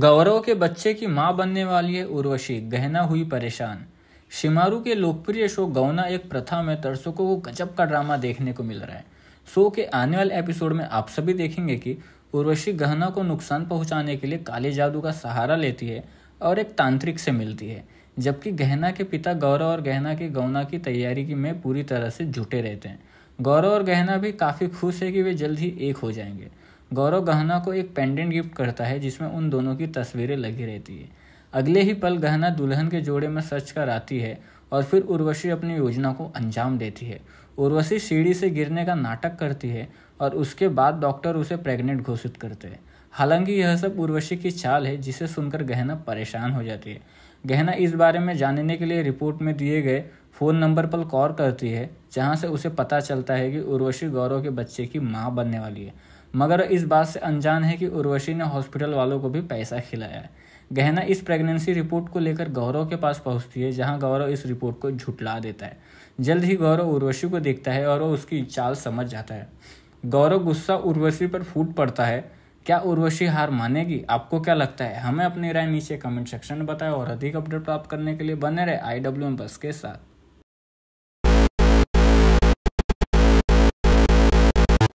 गौरव के बच्चे की मां बनने वाली है उर्वशी गहना हुई परेशान शिमारू के लोकप्रिय शो गौना एक प्रथा में दर्शकों को गजब का ड्रामा देखने को मिल रहा है शो के आने वाले एपिसोड में आप सभी देखेंगे कि उर्वशी गहना को नुकसान पहुंचाने के लिए काले जादू का सहारा लेती है और एक तांत्रिक से मिलती है जबकि गहना के पिता गौरव और गहना की गौना की तैयारी की में पूरी तरह से जुटे रहते हैं गौरव और गहना भी काफ़ी खुश है कि वे जल्द ही एक हो जाएंगे गौरव गहना को एक पेंडेंट गिफ्ट करता है जिसमें उन दोनों की तस्वीरें लगी रहती है अगले ही पल गहना दुल्हन के जोड़े में सच कर आती है और फिर उर्वशी अपनी योजना को अंजाम देती है उर्वशी सीढ़ी से गिरने का नाटक करती है और उसके बाद डॉक्टर उसे प्रेग्नेंट घोषित करते हैं हालांकि यह सब उर्वशी की चाल है जिसे सुनकर गहना परेशान हो जाती है गहना इस बारे में जानने के लिए रिपोर्ट में दिए गए फ़ोन नंबर पर कॉल करती है जहाँ से उसे पता चलता है कि उर्वशी गौरव के बच्चे की माँ बनने वाली है मगर इस बात से अनजान है कि उर्वशी ने हॉस्पिटल वालों को भी पैसा खिलाया है गहना इस प्रेगनेंसी रिपोर्ट को लेकर गौरव के पास पहुंचती है जहां गौरव इस रिपोर्ट को झुटला देता है जल्द ही गौरव उर्वशी को देखता है और वो उसकी चाल समझ जाता है गौरव गुस्सा उर्वशी पर फूट पड़ता है क्या उर्वशी हार मानेगी आपको क्या लगता है हमें अपनी राय नीचे कमेंट सेक्शन में बताएं और अधिक अपडेट प्राप्त करने के लिए बने रहे आई डब्ल्यू एम बस के साथ